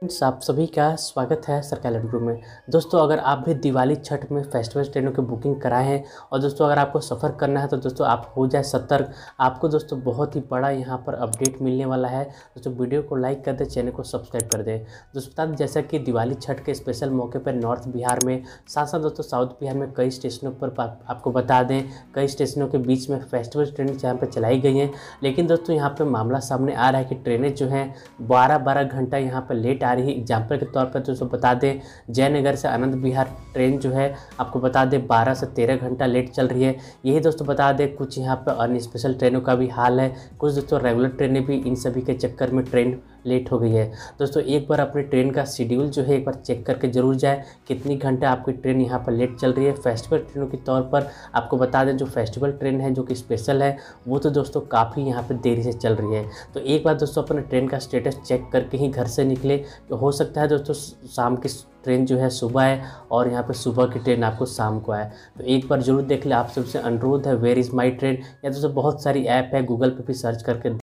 friends आप सभी का स्वागत है सर कैलेंडर में दोस्तों अगर आप भी दिवाली छठ में फेस्टिवल ट्रेनों की बुकिंग कराए हैं और दोस्तों अगर आपको सफ़र करना है तो दोस्तों आप हो जाए सतर्क आपको दोस्तों बहुत ही बड़ा यहाँ पर अपडेट मिलने वाला है दोस्तों वीडियो को लाइक कर दें चैनल को सब्सक्राइब कर दें दोस्तों बता जैसा कि दिवाली छठ के स्पेशल मौके पर नॉर्थ बिहार में साथ साथ दोस्तों साउथ बिहार में कई स्टेशनों पर आपको बता दें कई स्टेशनों के बीच में फेस्टिवल ट्रेन यहाँ पर चलाई गई हैं लेकिन दोस्तों यहाँ पर मामला सामने आ रहा है कि ट्रेनें जो हैं बारह बारह घंटा यहाँ पर लेट रही है एग्जाम्पल के तौर पर दोस्तों बता दें जयनगर से आनंद बिहार ट्रेन जो है आपको बता दें बारह से तेरह घंटा लेट चल रही है यही दोस्तों बता दें कुछ यहाँ पर अन स्पेशल ट्रेनों का भी हाल है कुछ दोस्तों रेगुलर ट्रेनें भी इन सभी के चक्कर में ट्रेन लेट हो गई है दोस्तों एक बार अपने ट्रेन का शेड्यूल जो है एक बार चेक करके ज़रूर जाए कितनी घंटे आपकी ट्रेन यहाँ पर लेट चल रही है फेस्टिवल ट्रेनों के तौर पर आपको बता दें जो फेस्टिवल ट्रेन है जो कि स्पेशल है वो तो दोस्तों काफ़ी यहाँ पर देरी से चल रही है तो एक बार दोस्तों अपने ट्रेन का स्टेटस चेक करके ही घर से निकले हो सकता है दोस्तों शाम की ट्रेन जो है सुबह है और यहाँ पे सुबह की ट्रेन आपको शाम को आए तो एक बार जरूर देख ले आप सबसे अनुरोध है वेयर इज़ माई ट्रेन या दोस्तों बहुत सारी ऐप है गूगल पर भी सर्च करके